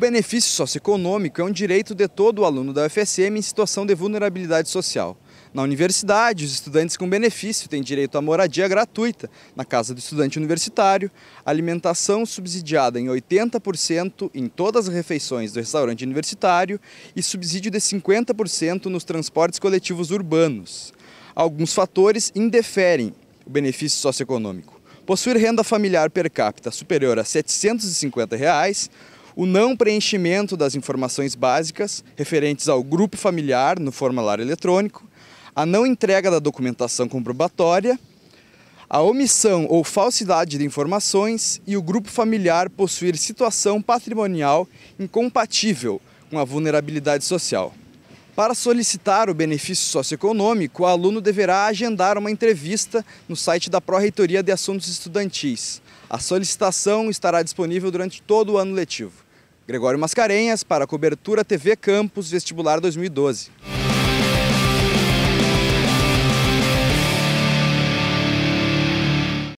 benefício socioeconômico é um direito de todo aluno da UFSM em situação de vulnerabilidade social. Na universidade, os estudantes com benefício têm direito à moradia gratuita na casa do estudante universitário, alimentação subsidiada em 80% em todas as refeições do restaurante universitário e subsídio de 50% nos transportes coletivos urbanos. Alguns fatores indeferem o benefício socioeconômico. Possuir renda familiar per capita superior a R$ 750, reais, o não preenchimento das informações básicas referentes ao grupo familiar no formulário eletrônico, a não entrega da documentação comprobatória, a omissão ou falsidade de informações e o grupo familiar possuir situação patrimonial incompatível com a vulnerabilidade social. Para solicitar o benefício socioeconômico, o aluno deverá agendar uma entrevista no site da Pró-Reitoria de Assuntos Estudantis. A solicitação estará disponível durante todo o ano letivo. Gregório Mascarenhas, para a cobertura TV Campus Vestibular 2012.